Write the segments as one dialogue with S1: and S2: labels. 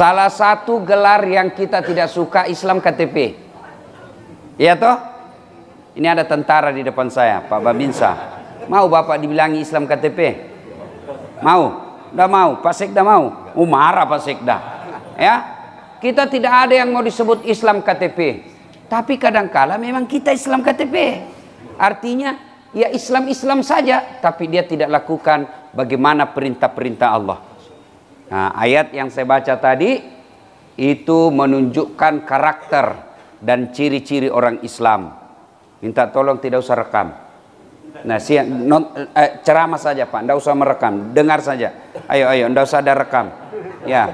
S1: Salah satu gelar yang kita tidak suka Islam KTP. Iya toh? Ini ada tentara di depan saya, Pak Babinsa. Mau Bapak dibilangi Islam KTP? Mau? Udah mau, Pak Sekda mau. Oh, marah Pak Sekda. Ya? Kita tidak ada yang mau disebut Islam KTP. Tapi kadangkala memang kita Islam KTP. Artinya ya Islam-Islam saja, tapi dia tidak lakukan bagaimana perintah-perintah Allah. Nah, ayat yang saya baca tadi itu menunjukkan karakter dan ciri-ciri orang Islam. Minta tolong tidak usah rekam. Nah, siang, non, eh, ceramah saja Pak, tidak usah merekam, dengar saja. Ayo, ayo, tidak usah ada rekam. Ya,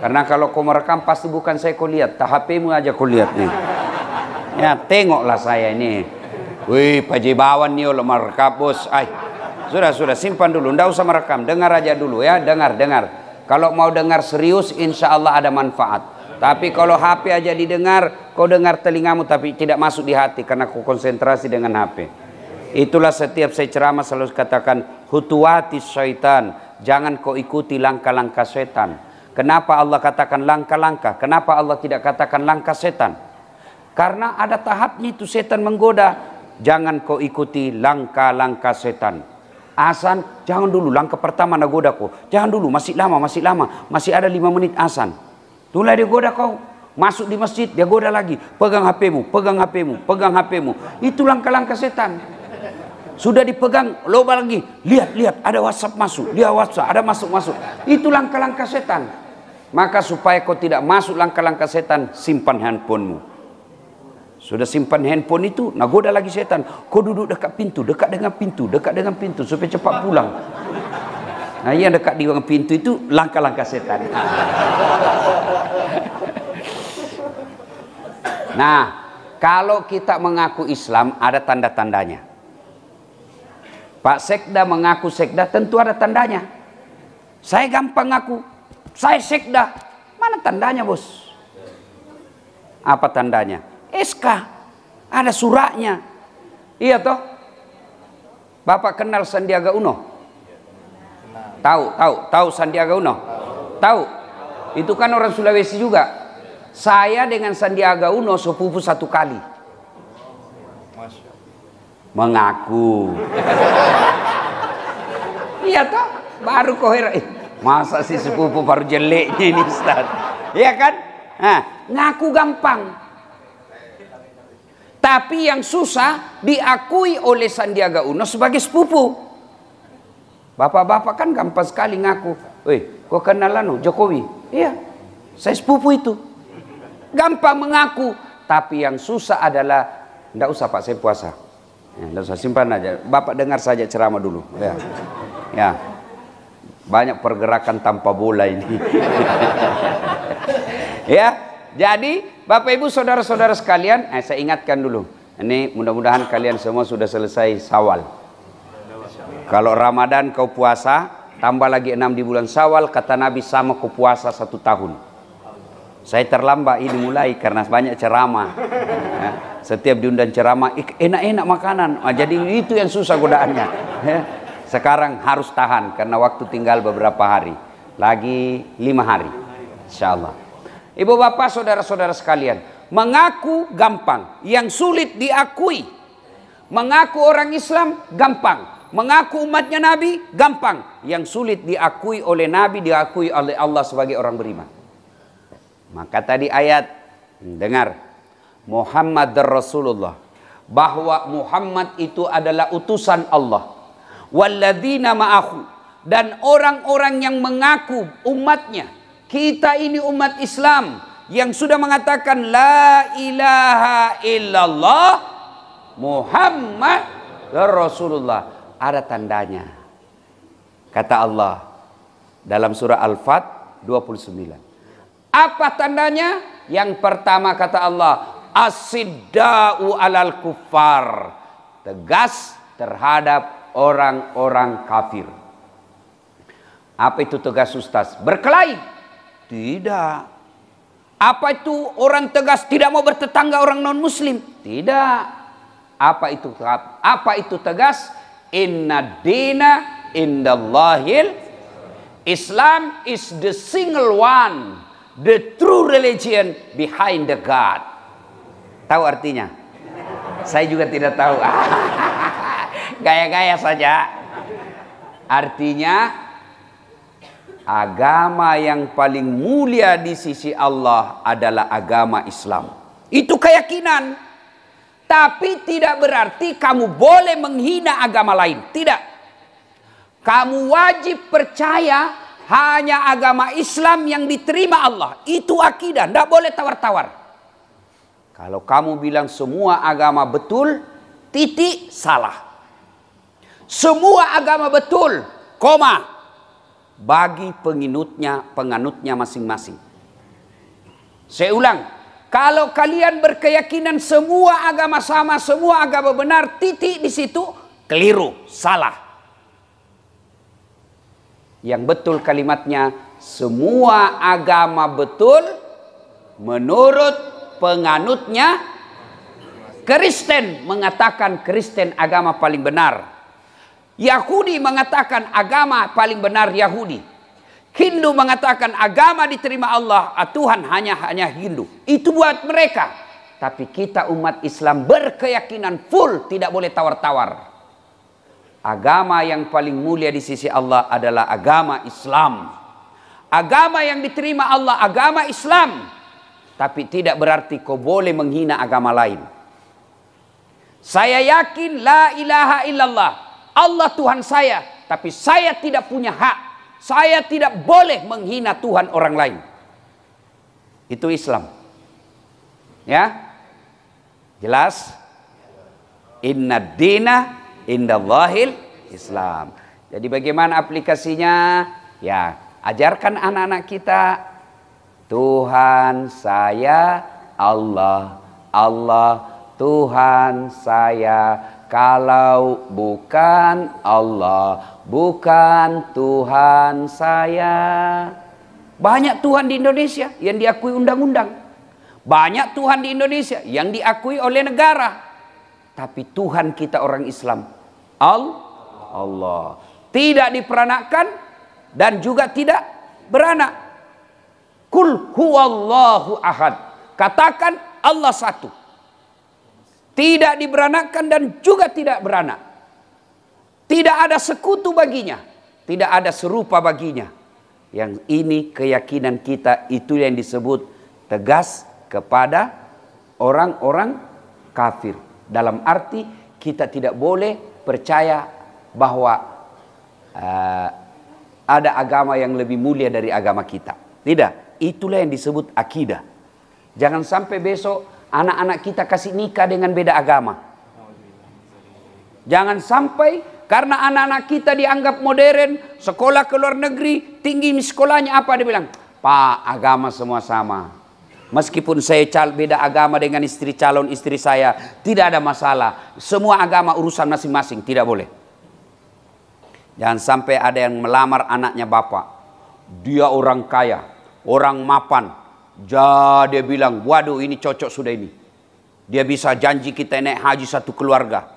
S1: karena kalau kau merekam pasti bukan saya kau lihat, tahapimu aja kau lihat nih. Ya, tengoklah saya ini. Wih, Pak Jibawan nih oh, lo merekam bos. Ay. Sudah, sudah, simpan dulu. ndak usah merekam. Dengar aja dulu ya. Dengar, dengar. Kalau mau dengar serius, insya Allah ada manfaat. Tapi kalau HP aja didengar, kau dengar telingamu tapi tidak masuk di hati karena kau konsentrasi dengan HP. Itulah setiap saya ceramah selalu katakan hutuati syaitan. Jangan kau ikuti langkah-langkah setan. Kenapa Allah katakan langkah-langkah? Kenapa Allah tidak katakan langkah setan? Karena ada tahapnya itu setan menggoda. Jangan kau ikuti langkah-langkah setan. Asan, jangan dulu. Langkah pertama nak goda kau. Jangan dulu, masih lama, masih lama. Masih ada lima menit Asan. Tulah dia goda kau. Masuk di masjid, dia goda lagi. Pegang HP-mu, pegang HP-mu, pegang HP-mu. Itu langkah-langkah setan. Sudah dipegang, loba lagi. Lihat, lihat, ada WhatsApp masuk. Lihat WhatsApp, ada masuk-masuk. Itu langkah-langkah setan. Maka supaya kau tidak masuk langkah-langkah setan, simpan handphonemu. Sudah simpan handphone itu, nah goda lagi setan. Kau duduk dekat pintu, dekat dengan pintu, dekat dengan pintu supaya cepat pulang. Nah, yang dekat di pintu itu langkah-langkah setan. nah, kalau kita mengaku Islam ada tanda-tandanya. Pak Sekda mengaku Sekda tentu ada tandanya. Saya gampang ngaku, saya Sekda. Mana tandanya, Bos? Apa tandanya? SK. Ada suratnya. Iya toh? Bapak kenal Sandiaga Uno? Tahu, tahu, tahu Sandiaga Uno? Tahu. Itu kan orang Sulawesi juga. Saya dengan Sandiaga Uno sepupu satu kali. Mengaku. iya toh? Baru kohir, Eh, masa sih sepupu baru jeleknya ini Ustaz? Iya kan? Nah, ngaku gampang. Tapi yang susah diakui oleh Sandiaga Uno sebagai sepupu. Bapak-bapak kan gampang sekali ngaku. kok kau kenalan Jokowi? Iya, saya sepupu itu. Gampang mengaku. Tapi yang susah adalah, tidak usah Pak, saya puasa. Tidak ya, usah, simpan aja. Bapak dengar saja ceramah dulu. Ya. ya. Banyak pergerakan tanpa bola ini. ya, jadi Bapak Ibu saudara-saudara sekalian, eh, saya ingatkan dulu. Ini mudah-mudahan kalian semua sudah selesai sawal. Kalau Ramadan kau puasa, tambah lagi enam di bulan sawal, kata Nabi sama kau puasa satu tahun. Saya terlambat ini mulai karena banyak ceramah. Eh, setiap diundang ceramah, enak-enak makanan. Ah, jadi itu yang susah godaannya. Eh, sekarang harus tahan karena waktu tinggal beberapa hari. Lagi lima hari. Insya Allah. Ibu bapak saudara-saudara sekalian. Mengaku gampang. Yang sulit diakui. Mengaku orang Islam gampang. Mengaku umatnya Nabi gampang. Yang sulit diakui oleh Nabi diakui oleh Allah sebagai orang beriman. Maka tadi ayat. Dengar. Muhammad Rasulullah. Bahwa Muhammad itu adalah utusan Allah. Walladzina ma'ahu. Dan orang-orang yang mengaku umatnya kita ini umat Islam yang sudah mengatakan la ilaha illallah Muhammad Rasulullah. Ada tandanya. Kata Allah dalam surah Al-Fat 29. Apa tandanya? Yang pertama kata Allah, asidda'u alal kufar. Tegas terhadap orang-orang kafir. Apa itu tegas ustaz? Berkelahi tidak. Apa itu orang tegas tidak mau bertetangga orang non muslim? Tidak. Apa itu apa itu tegas? Inna dina indallahil Islam is the single one, the true religion behind the God. Tahu artinya? Saya juga tidak tahu. Gaya-gaya saja. Artinya agama yang paling mulia di sisi Allah adalah agama Islam. Itu keyakinan. Tapi tidak berarti kamu boleh menghina agama lain. Tidak. Kamu wajib percaya hanya agama Islam yang diterima Allah. Itu akidah. Tidak boleh tawar-tawar. Kalau kamu bilang semua agama betul, titik salah. Semua agama betul, koma bagi penginutnya, penganutnya masing-masing. Saya ulang, kalau kalian berkeyakinan semua agama sama, semua agama benar, titik di situ keliru, salah. Yang betul kalimatnya, semua agama betul menurut penganutnya Kristen mengatakan Kristen agama paling benar. Yahudi mengatakan agama paling benar Yahudi. Hindu mengatakan agama diterima Allah, ah, Tuhan hanya hanya Hindu. Itu buat mereka. Tapi kita umat Islam berkeyakinan full tidak boleh tawar-tawar. Agama yang paling mulia di sisi Allah adalah agama Islam. Agama yang diterima Allah agama Islam. Tapi tidak berarti kau boleh menghina agama lain. Saya yakin la ilaha illallah Allah Tuhan saya, tapi saya tidak punya hak. Saya tidak boleh menghina Tuhan orang lain. Itu Islam. Ya. Jelas? Inna dina wahil Islam. Jadi bagaimana aplikasinya? Ya, ajarkan anak-anak kita Tuhan saya Allah, Allah Tuhan saya kalau bukan Allah, bukan Tuhan saya. Banyak Tuhan di Indonesia yang diakui undang-undang. Banyak Tuhan di Indonesia yang diakui oleh negara. Tapi Tuhan kita orang Islam. Al Allah. Tidak diperanakan dan juga tidak beranak. Kul huwallahu ahad. Katakan Allah satu. Tidak diberanakan dan juga tidak beranak. Tidak ada sekutu baginya. Tidak ada serupa baginya. Yang ini keyakinan kita itu yang disebut tegas kepada orang-orang kafir. Dalam arti kita tidak boleh percaya bahwa uh, ada agama yang lebih mulia dari agama kita. Tidak, itulah yang disebut akidah. Jangan sampai besok anak-anak kita kasih nikah dengan beda agama. Jangan sampai karena anak-anak kita dianggap modern, sekolah ke luar negeri, tinggi sekolahnya apa dia bilang, "Pak, agama semua sama." Meskipun saya cal beda agama dengan istri calon istri saya, tidak ada masalah. Semua agama urusan masing-masing, tidak boleh. Jangan sampai ada yang melamar anaknya bapak. Dia orang kaya, orang mapan, Ja, dia bilang, waduh ini cocok sudah ini. Dia bisa janji kita naik haji satu keluarga.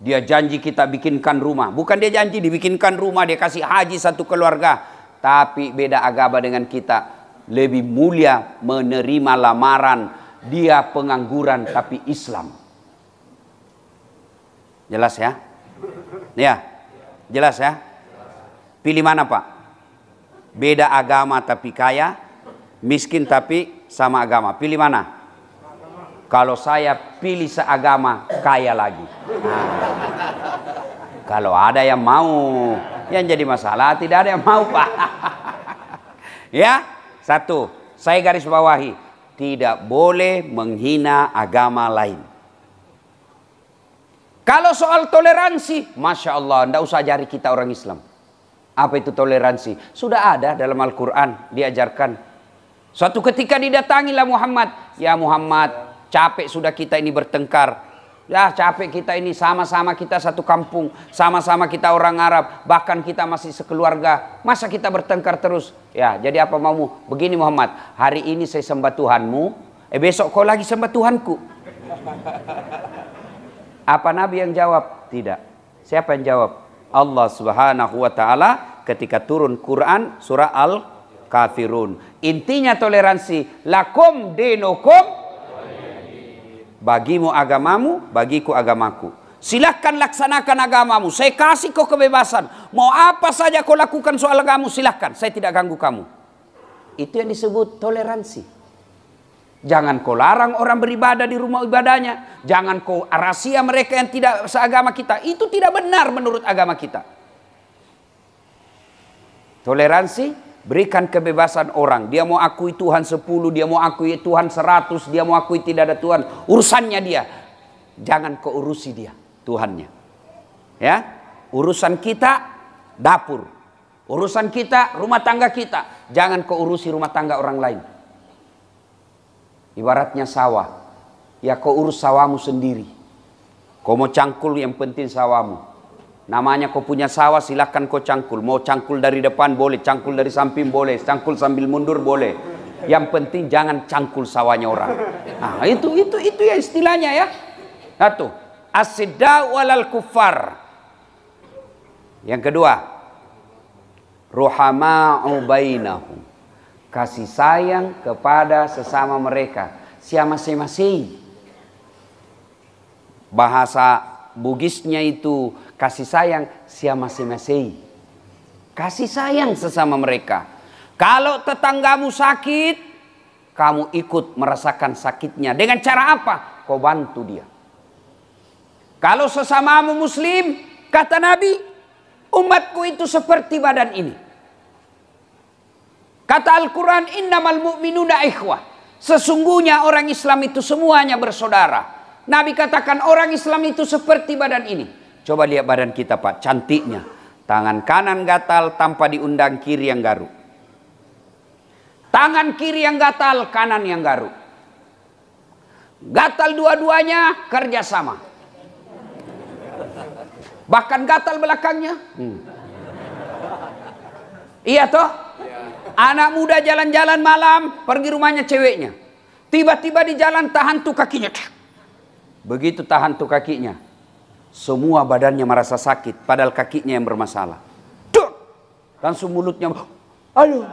S1: Dia janji kita bikinkan rumah. Bukan dia janji dibikinkan rumah, dia kasih haji satu keluarga. Tapi beda agama dengan kita. Lebih mulia menerima lamaran. Dia pengangguran tapi Islam. Jelas ya? Ya, jelas ya? Pilih mana pak? Beda agama tapi kaya, miskin tapi sama agama. Pilih mana? Kalau saya pilih seagama, kaya lagi. Nah. Kalau ada yang mau, yang jadi masalah tidak ada yang mau, Pak. ya, satu, saya garis bawahi, tidak boleh menghina agama lain. Kalau soal toleransi, masya Allah, tidak usah ajari kita orang Islam. Apa itu toleransi? Sudah ada dalam Al-Quran diajarkan Suatu ketika didatangilah Muhammad. Ya Muhammad, capek sudah kita ini bertengkar. Ya capek kita ini sama-sama kita satu kampung. Sama-sama kita orang Arab. Bahkan kita masih sekeluarga. Masa kita bertengkar terus? Ya jadi apa maumu? Begini Muhammad. Hari ini saya sembah Tuhanmu. Eh besok kau lagi sembah Tuhanku. Apa Nabi yang jawab? Tidak. Siapa yang jawab? Allah subhanahu wa ta'ala ketika turun Quran surah Al-Kafirun. Intinya toleransi. Lakum denokom. Bagimu agamamu, bagiku agamaku. Silahkan laksanakan agamamu. Saya kasih kau kebebasan. Mau apa saja kau lakukan soal agamamu, silahkan. Saya tidak ganggu kamu. Itu yang disebut toleransi. Jangan kau larang orang beribadah di rumah ibadahnya. Jangan kau rahasia mereka yang tidak seagama kita. Itu tidak benar menurut agama kita. Toleransi Berikan kebebasan orang. Dia mau akui Tuhan sepuluh dia mau akui Tuhan seratus dia mau akui tidak ada Tuhan. Urusannya dia. Jangan kau urusi dia, Tuhannya. Ya. Urusan kita dapur. Urusan kita rumah tangga kita. Jangan keurusi rumah tangga orang lain. Ibaratnya sawah. Ya kau sawamu sendiri. Kau mau cangkul yang penting sawamu. Namanya kau punya sawah silahkan kau cangkul. Mau cangkul dari depan boleh, cangkul dari samping boleh, cangkul sambil mundur boleh. Yang penting jangan cangkul sawahnya orang. Nah, itu itu itu ya istilahnya ya. Satu, asidaw walal kufar. Yang kedua, ruhama'u bainahum. Kasih sayang kepada sesama mereka. Siapa masing-masing? Bahasa Bugisnya itu kasih sayang siama semesei. Kasih sayang sesama mereka. Kalau tetanggamu sakit, kamu ikut merasakan sakitnya. Dengan cara apa? Kau bantu dia. Kalau sesamamu muslim, kata Nabi, umatku itu seperti badan ini. Kata Al-Quran, innamal mu'minuna ikhwah. Sesungguhnya orang Islam itu semuanya bersaudara. Nabi katakan orang Islam itu seperti badan ini. Coba lihat badan kita Pak, cantiknya. Tangan kanan gatal tanpa diundang kiri yang garuk. Tangan kiri yang gatal, kanan yang garuk. Gatal dua-duanya kerjasama. Bahkan gatal belakangnya. Hmm. Iya toh? Anak muda jalan-jalan malam, pergi rumahnya ceweknya. Tiba-tiba di jalan tahan tuh kakinya. Begitu tahan tuh kakinya. Semua badannya merasa sakit. Padahal kakinya yang bermasalah. Tuh! Langsung mulutnya. Aduh.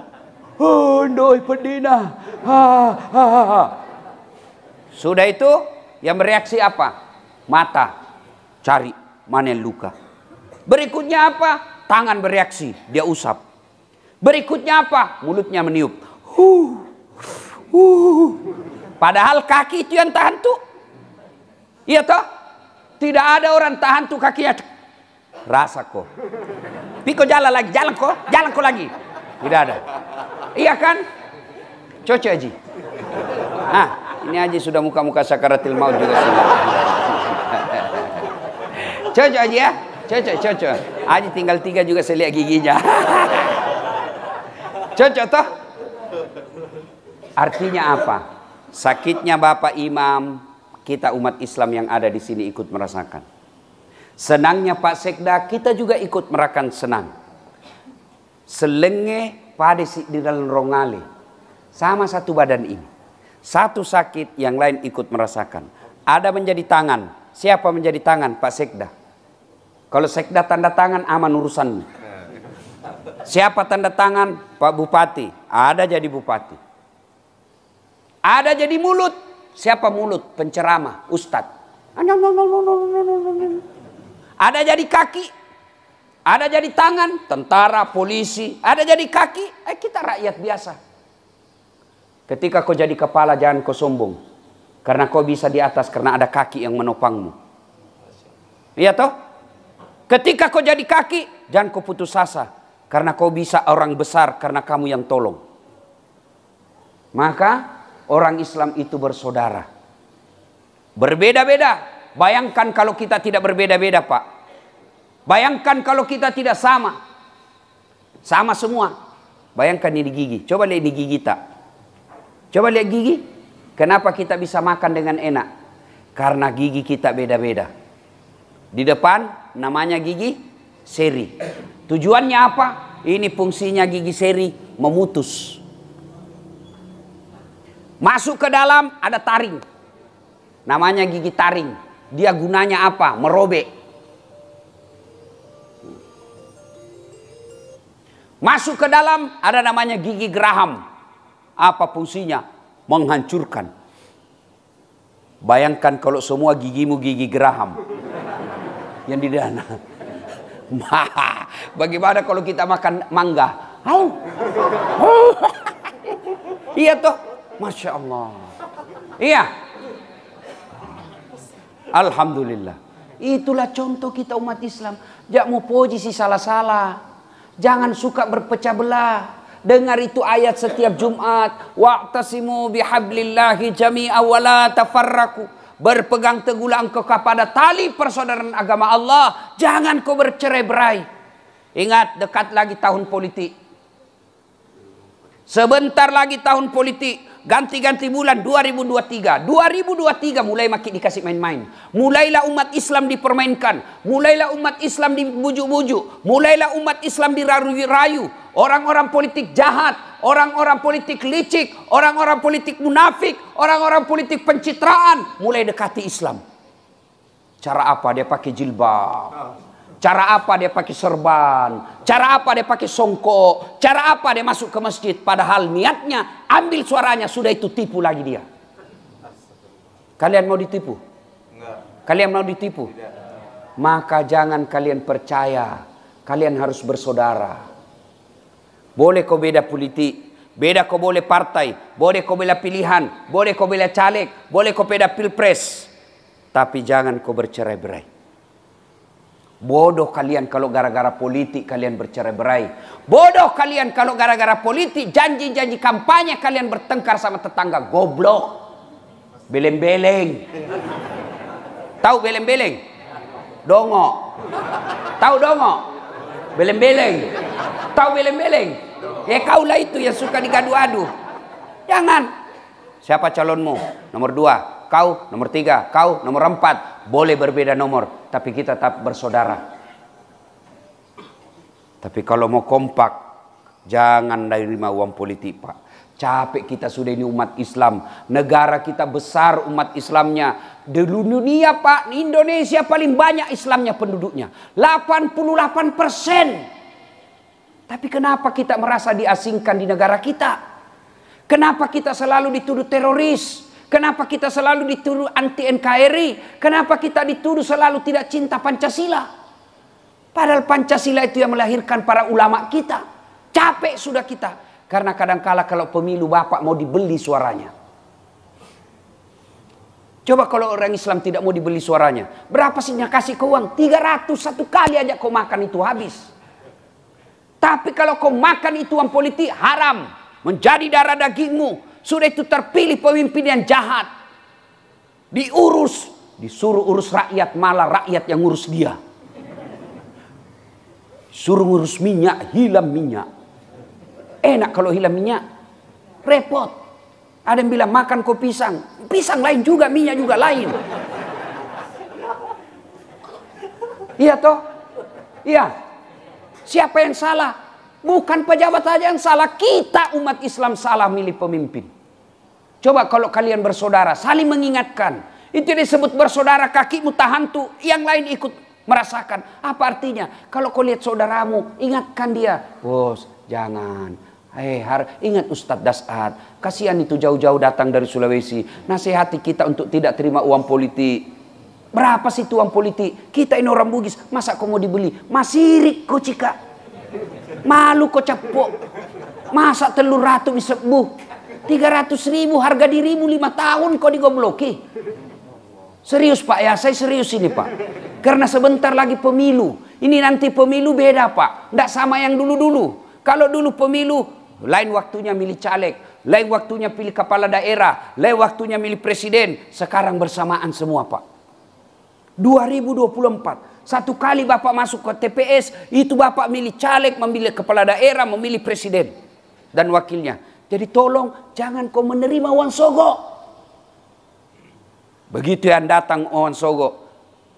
S1: Hundoi pedina. Ha, ha, ha. Sudah itu yang bereaksi apa? Mata. Cari mana yang luka. Berikutnya apa? Tangan bereaksi. Dia usap. Berikutnya apa? Mulutnya meniup. Huh, huh. Padahal kaki itu yang tahan tuh. Iya toh? Tidak ada orang tahan tuh kaki Rasa kok. Piko jalan lagi, jalan kok, jalan kok lagi. Tidak ada. Iya kan? Cocok aja. Nah, ini aja sudah muka-muka sakaratil maut juga sini. cocok aja ya. Cocok, cocok. Aji tinggal tiga juga saya lihat giginya. cocok toh? Artinya apa? Sakitnya Bapak Imam, kita umat Islam yang ada di sini ikut merasakan. Senangnya Pak Sekda, kita juga ikut merasakan senang. Selenge pada di dalam rongali. Sama satu badan ini. Satu sakit, yang lain ikut merasakan. Ada menjadi tangan. Siapa menjadi tangan? Pak Sekda. Kalau Sekda tanda tangan, aman urusannya. Siapa tanda tangan? Pak Bupati. Ada jadi Bupati. Ada jadi mulut. Siapa mulut penceramah? Ustad? Ada jadi kaki. Ada jadi tangan. Tentara, polisi. Ada jadi kaki. Eh kita rakyat biasa. Ketika kau jadi kepala jangan kau sombong. Karena kau bisa di atas karena ada kaki yang menopangmu. Iya toh? Ketika kau jadi kaki, jangan kau putus asa. Karena kau bisa orang besar karena kamu yang tolong. Maka orang Islam itu bersaudara. Berbeda-beda. Bayangkan kalau kita tidak berbeda-beda, Pak. Bayangkan kalau kita tidak sama. Sama semua. Bayangkan ini gigi. Coba lihat ini gigi kita. Coba lihat gigi. Kenapa kita bisa makan dengan enak? Karena gigi kita beda-beda. Di depan namanya gigi seri. Tujuannya apa? Ini fungsinya gigi seri memutus Masuk ke dalam ada taring. Namanya gigi taring. Dia gunanya apa? Merobek. Masuk ke dalam ada namanya gigi geraham. Apa fungsinya? Menghancurkan. Bayangkan kalau semua gigimu gigi geraham. Yang di dana. Bagaimana kalau kita makan mangga? Iya tuh. Masya Allah. Iya. Alhamdulillah. Itulah contoh kita umat Islam. Jangan mau posisi salah-salah. Jangan suka berpecah belah. Dengar itu ayat setiap Jumat. Wa'tasimu bihablillahi jami'a wa la tafarraku. Berpegang teguhlah engkau kepada tali persaudaraan agama Allah. Jangan kau bercerai berai. Ingat dekat lagi tahun politik. Sebentar lagi tahun politik. Ganti-ganti bulan 2023. 2023 mulai makin dikasih main-main. Mulailah umat Islam dipermainkan. Mulailah umat Islam dibujuk-bujuk. Mulailah umat Islam dirayu-rayu. Orang-orang politik jahat. Orang-orang politik licik. Orang-orang politik munafik. Orang-orang politik pencitraan. Mulai dekati Islam. Cara apa? Dia pakai jilbab. Cara apa dia pakai serban? Cara apa dia pakai songkok? Cara apa dia masuk ke masjid? Padahal niatnya ambil suaranya sudah itu tipu lagi dia. Kalian mau ditipu? Kalian mau ditipu? Maka jangan kalian percaya. Kalian harus bersaudara. Boleh kau beda politik, beda kau boleh partai, boleh kau beda pilihan, boleh kau beda caleg, boleh kau beda pilpres. Tapi jangan kau bercerai-berai. Bodoh kalian kalau gara-gara politik kalian bercerai-berai. Bodoh kalian kalau gara-gara politik janji-janji kampanye kalian bertengkar sama tetangga goblok. Beleng-beleng. Tahu beleng-beleng? Dongo. Tahu dongo? Beleng-beleng. Tahu beleng-beleng? Ya kaulah itu yang suka digadu-adu. Jangan. Siapa calonmu? Nomor dua kau nomor tiga, kau nomor empat. Boleh berbeda nomor, tapi kita tetap bersaudara. Tapi kalau mau kompak, jangan dari lima uang politik pak. Capek kita sudah ini umat Islam. Negara kita besar umat Islamnya. Di dunia Pak, Indonesia paling banyak Islamnya penduduknya. 88 persen. Tapi kenapa kita merasa diasingkan di negara kita? Kenapa kita selalu dituduh teroris? Kenapa kita selalu dituduh anti NKRI? Kenapa kita dituduh selalu tidak cinta Pancasila? Padahal Pancasila itu yang melahirkan para ulama kita. Capek sudah kita. Karena kadangkala kalau pemilu Bapak mau dibeli suaranya. Coba kalau orang Islam tidak mau dibeli suaranya. Berapa sih yang kasih kau uang? 300 satu kali aja kau makan itu habis. Tapi kalau kau makan itu uang politik haram. Menjadi darah dagingmu. Sudah itu terpilih pemimpin yang jahat. Diurus. Disuruh urus rakyat. Malah rakyat yang ngurus dia. Suruh ngurus minyak. Hilang minyak. Enak kalau hilang minyak. Repot. Ada yang bilang makan kok pisang. Pisang lain juga. Minyak juga lain. Iya toh? Iya. Siapa yang salah? Bukan pejabat saja yang salah, kita umat Islam salah milih pemimpin. Coba kalau kalian bersaudara, saling mengingatkan. Itu disebut bersaudara, kakimu tahan tuh, yang lain ikut merasakan. Apa artinya? Kalau kau lihat saudaramu, ingatkan dia. Bos, jangan. Eh, hey, har ingat Ustadz Dasad. Kasihan itu jauh-jauh datang dari Sulawesi. Nasihati kita untuk tidak terima uang politik. Berapa sih uang politik? Kita ini orang Bugis, masa kau mau dibeli? Masirik kau cika. Malu kau capok. Masa telur ratu bisa buh. 300 ribu harga dirimu 5 tahun kau digobloki. Serius Pak ya, saya serius ini Pak. Karena sebentar lagi pemilu. Ini nanti pemilu beda Pak. Tidak sama yang dulu-dulu. Kalau dulu pemilu, lain waktunya milih caleg. Lain waktunya pilih kepala daerah. Lain waktunya milih presiden. Sekarang bersamaan semua Pak. 2024. Satu kali Bapak masuk ke TPS, itu Bapak milih caleg, memilih kepala daerah, memilih presiden dan wakilnya. Jadi tolong jangan kau menerima uang Sogo. Begitu yang datang uang oh, Sogo,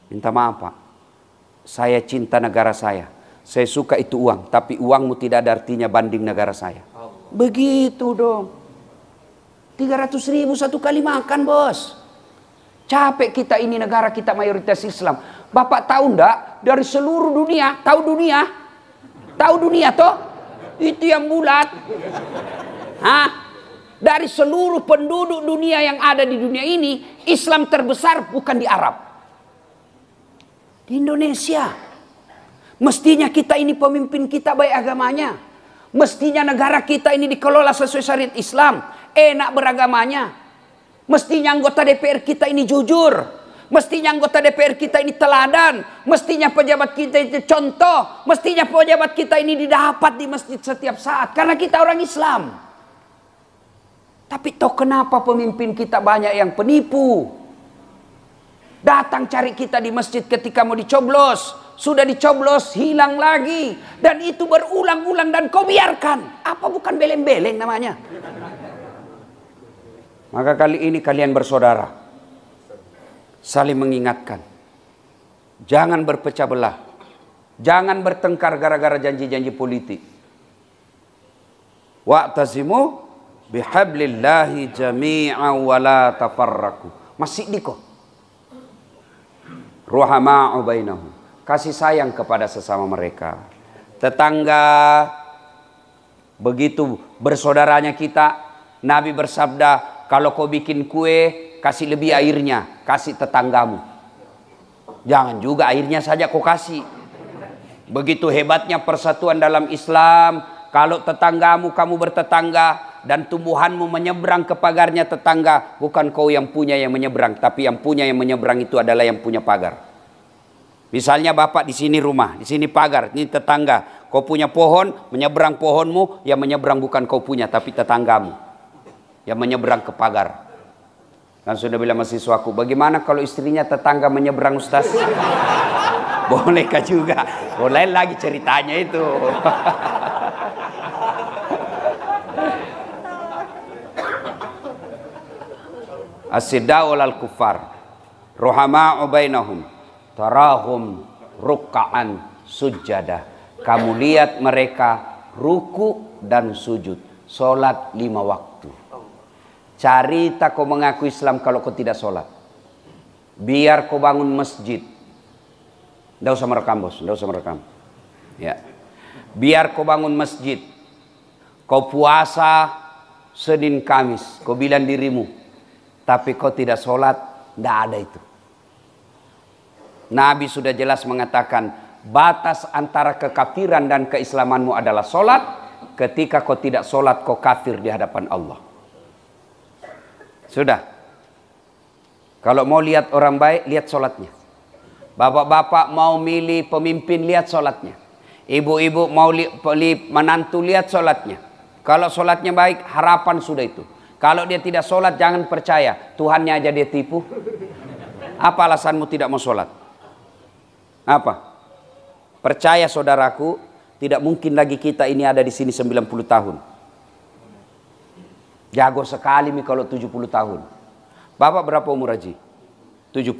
S1: Minta maaf pak. Saya cinta negara saya. Saya suka itu uang. Tapi uangmu tidak ada artinya banding negara saya. Begitu dong. 300 ribu satu kali makan bos. Capek kita ini negara kita mayoritas Islam. Bapak tahu ndak dari seluruh dunia, tahu dunia? Tahu dunia toh? Itu yang bulat. Hah? Dari seluruh penduduk dunia yang ada di dunia ini, Islam terbesar bukan di Arab. Di Indonesia. Mestinya kita ini pemimpin kita baik agamanya. Mestinya negara kita ini dikelola sesuai syariat Islam. Enak beragamanya. Mestinya anggota DPR kita ini jujur. Mestinya anggota DPR kita ini teladan. Mestinya pejabat kita ini contoh. Mestinya pejabat kita ini didapat di masjid setiap saat. Karena kita orang Islam. Tapi toh kenapa pemimpin kita banyak yang penipu? Datang cari kita di masjid ketika mau dicoblos. Sudah dicoblos, hilang lagi. Dan itu berulang-ulang dan kau biarkan. Apa bukan beleng-beleng namanya? Maka kali ini kalian bersaudara. Saling mengingatkan. Jangan berpecah belah. Jangan bertengkar gara-gara janji-janji politik. Waktazimu bihablillahi jami'a wa la tafarraku. Masih diko. Ruhama'u bainahu Kasih sayang kepada sesama mereka. Tetangga begitu bersaudaranya kita Nabi bersabda, kalau kau bikin kue, kasih lebih airnya, kasih tetanggamu. Jangan juga airnya saja kau kasih. Begitu hebatnya persatuan dalam Islam, kalau tetanggamu kamu bertetangga, dan tumbuhanmu menyeberang ke pagarnya tetangga, bukan kau yang punya yang menyeberang, tapi yang punya yang menyeberang itu adalah yang punya pagar. Misalnya bapak di sini rumah, di sini pagar, ini tetangga. Kau punya pohon, menyeberang pohonmu, yang menyeberang bukan kau punya, tapi tetanggamu. Yang menyeberang ke pagar. Dan sudah bilang mahasiswaku, bagaimana kalau istrinya tetangga menyeberang ustaz? Bolehkah juga? Boleh lagi ceritanya itu. asidawal al kufar rohama ubainahum tarahum rukaan sujada kamu lihat mereka ruku dan sujud solat lima waktu cari tak kau mengaku Islam kalau kau tidak solat biar kau bangun masjid tidak usah merekam bos tidak usah merekam ya biar kau bangun masjid kau puasa Senin Kamis kau bilang dirimu tapi kau tidak sholat, tidak ada itu. Nabi sudah jelas mengatakan, batas antara kekafiran dan keislamanmu adalah sholat, ketika kau tidak sholat, kau kafir di hadapan Allah. Sudah. Kalau mau lihat orang baik, lihat sholatnya. Bapak-bapak mau milih pemimpin, lihat sholatnya. Ibu-ibu mau li, menantu, lihat sholatnya. Kalau sholatnya baik, harapan sudah itu. Kalau dia tidak sholat jangan percaya. Tuhannya aja dia tipu. Apa alasanmu tidak mau sholat? Apa? Percaya saudaraku, tidak mungkin lagi kita ini ada di sini 90 tahun. Jago sekali nih kalau 70 tahun. Bapak berapa umur Haji? 70.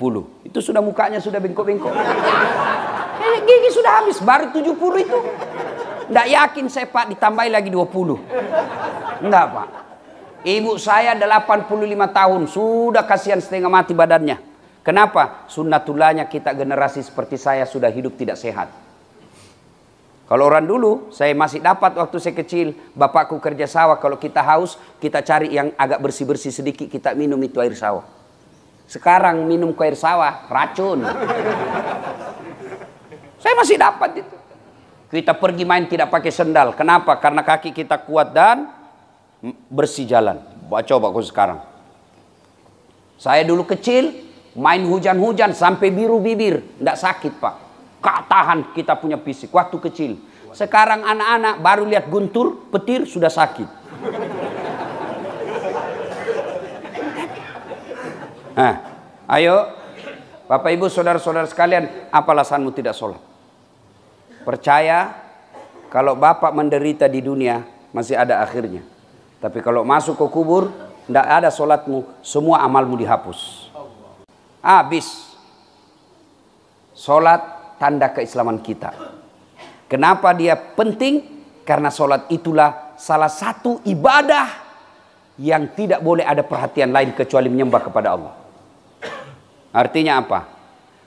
S1: Itu sudah mukanya sudah bengkok-bengkok. Gigi sudah habis, baru 70 itu. Tidak yakin saya Pak ditambahi lagi 20. Enggak Pak. Ibu saya 85 tahun, sudah kasihan setengah mati badannya. Kenapa? Sunnatullahnya kita generasi seperti saya sudah hidup tidak sehat. Kalau orang dulu, saya masih dapat waktu saya kecil, bapakku kerja sawah, kalau kita haus, kita cari yang agak bersih-bersih sedikit, kita minum itu air sawah. Sekarang minum air sawah, racun. saya masih dapat itu. Kita pergi main tidak pakai sendal. Kenapa? Karena kaki kita kuat dan bersih jalan. Coba aku sekarang. Saya dulu kecil main hujan-hujan sampai biru bibir, tidak sakit pak. Kak tahan kita punya fisik waktu kecil. Sekarang anak-anak baru lihat guntur, petir sudah sakit. Nah, ayo Bapak Ibu saudara-saudara sekalian, apa alasanmu tidak sholat? Percaya kalau Bapak menderita di dunia masih ada akhirnya. Tapi kalau masuk ke kubur, tidak ada sholatmu, semua amalmu dihapus. Habis. Sholat tanda keislaman kita. Kenapa dia penting? Karena sholat itulah salah satu ibadah yang tidak boleh ada perhatian lain kecuali menyembah kepada Allah. Artinya apa?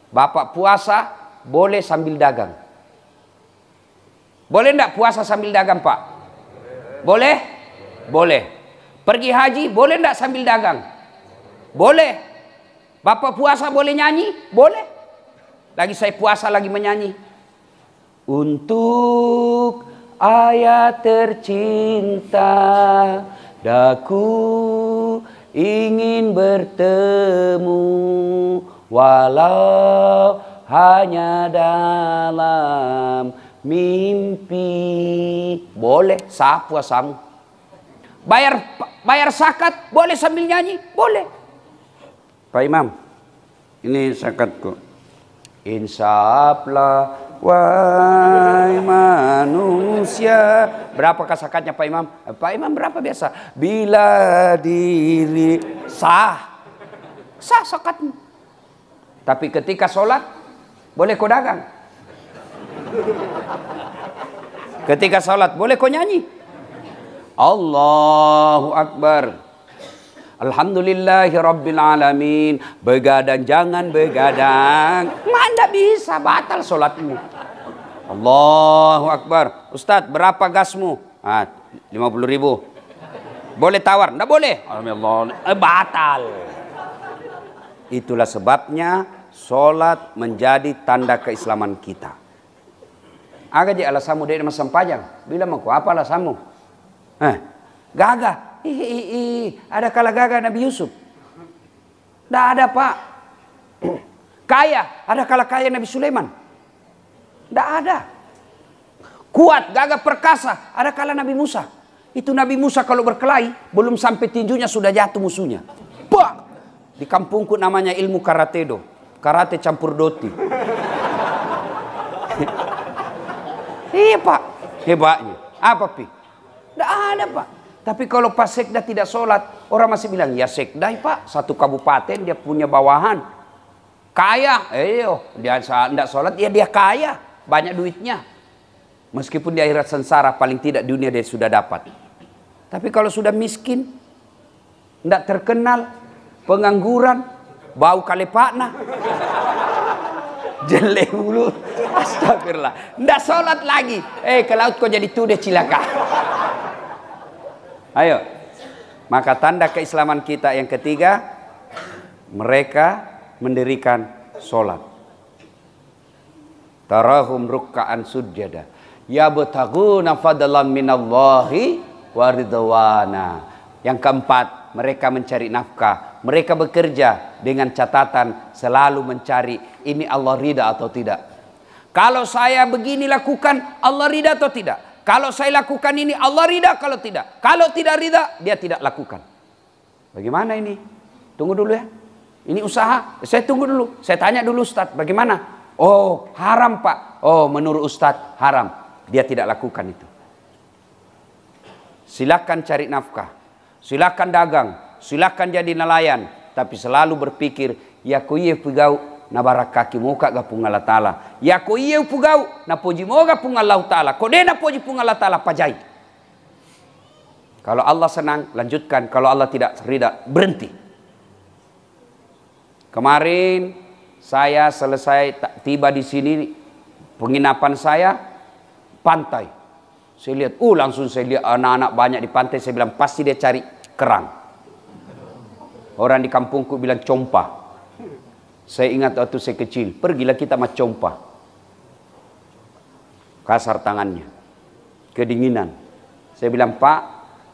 S1: Bapak puasa boleh sambil dagang. Boleh tidak puasa sambil dagang pak? Boleh? Boleh. Pergi haji boleh tidak sambil dagang? Boleh. Bapak puasa boleh nyanyi? Boleh. Lagi saya puasa lagi menyanyi. Untuk ayah tercinta daku ingin bertemu walau hanya dalam mimpi. Boleh, sah puasamu. Bayar bayar zakat boleh sambil nyanyi? Boleh. Pak Imam, ini zakatku. insaplah wahai manusia. Berapa kasakatnya Pak Imam? Eh, Pak Imam berapa biasa? Bila diri sah. Sah zakatmu. Tapi ketika sholat, boleh kau dagang. Ketika sholat, boleh kau nyanyi. Allahu Akbar. Alhamdulillahi Rabbil Alamin. Begadang jangan begadang. Mana bisa batal sholatmu. Allahu Akbar. Ustadz berapa gasmu? Ah, 50 ribu. Boleh tawar? Tidak boleh. Alhamdulillah. Eh, batal. Itulah sebabnya sholat menjadi tanda keislaman kita. Agak di alasamu dari masa panjang. Bila mengku apa alasamu? Eh, gagah. Ih, ih, ih. Ada kala gagah Nabi Yusuf. Tidak ada pak. Kaya. Ada kala kaya Nabi Sulaiman. Tidak ada. Kuat, gagah, perkasa. Ada kala Nabi Musa. Itu Nabi Musa kalau berkelahi. Belum sampai tinjunya sudah jatuh musuhnya. Pak. Di kampungku namanya ilmu karate do. Karate campur doti. Iya pak. Hebatnya. Apa pi? Tidak ada pak. Tapi kalau Pak Sekda tidak sholat, orang masih bilang, ya Sekda pak, satu kabupaten dia punya bawahan. Kaya, eh dia tidak sholat, ya dia kaya, banyak duitnya. Meskipun di akhirat sengsara, paling tidak dunia dia sudah dapat. Tapi kalau sudah miskin, tidak terkenal, pengangguran, bau kalepakna. Jelek mulut, astagfirullah. Tidak sholat lagi. Eh, ke laut kau jadi tuh deh cilaka. Ayo. Maka tanda keislaman kita yang ketiga, mereka mendirikan sholat. Tarahum rukka'an sujada. Ya betaguna fadalan minallahi waridwana. Yang keempat, mereka mencari nafkah. Mereka bekerja dengan catatan selalu mencari ini Allah ridha atau tidak. Kalau saya begini lakukan, Allah ridha atau tidak? Kalau saya lakukan ini Allah ridha kalau tidak. Kalau tidak ridha dia tidak lakukan. Bagaimana ini? Tunggu dulu ya. Ini usaha. Saya tunggu dulu. Saya tanya dulu Ustaz, bagaimana? Oh, haram Pak. Oh, menurut Ustaz haram. Dia tidak lakukan itu. Silakan cari nafkah. Silakan dagang. Silakan jadi nelayan. Tapi selalu berpikir, ya kuyif na kaki muka ga pungala taala ya ko iye upugau na poji moga pungala taala Ko dena poji pungala taala pajai kalau Allah senang lanjutkan kalau Allah tidak rida berhenti kemarin saya selesai tiba di sini penginapan saya pantai saya lihat uh langsung saya lihat anak-anak banyak di pantai saya bilang pasti dia cari kerang orang di kampungku bilang compa saya ingat waktu saya kecil, pergilah kita macompa. Kasar tangannya. Kedinginan. Saya bilang, Pak,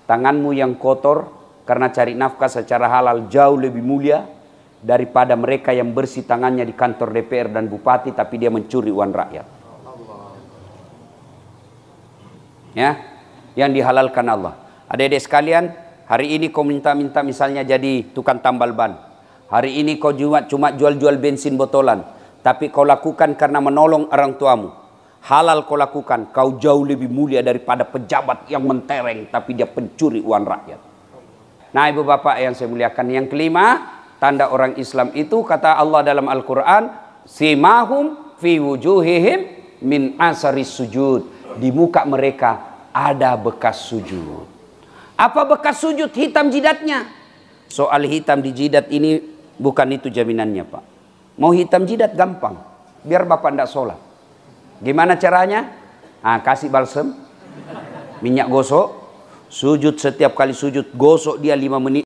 S1: tanganmu yang kotor karena cari nafkah secara halal jauh lebih mulia daripada mereka yang bersih tangannya di kantor DPR dan bupati tapi dia mencuri uang rakyat. Ya, yang dihalalkan Allah. Adik-adik sekalian, hari ini kau minta-minta misalnya jadi tukang tambal ban. Hari ini kau cuma, cuma jual-jual bensin botolan. Tapi kau lakukan karena menolong orang tuamu. Halal kau lakukan. Kau jauh lebih mulia daripada pejabat yang mentereng. Tapi dia pencuri uang rakyat. Nah ibu bapak yang saya muliakan. Yang kelima. Tanda orang Islam itu kata Allah dalam Al-Quran. Simahum fi wujuhihim min asari sujud. Di muka mereka ada bekas sujud. Apa bekas sujud hitam jidatnya? Soal hitam di jidat ini Bukan itu jaminannya Pak. Mau hitam jidat gampang. Biar Bapak tidak sholat. Gimana caranya? Ah, kasih balsem. Minyak gosok. Sujud setiap kali sujud. Gosok dia lima menit.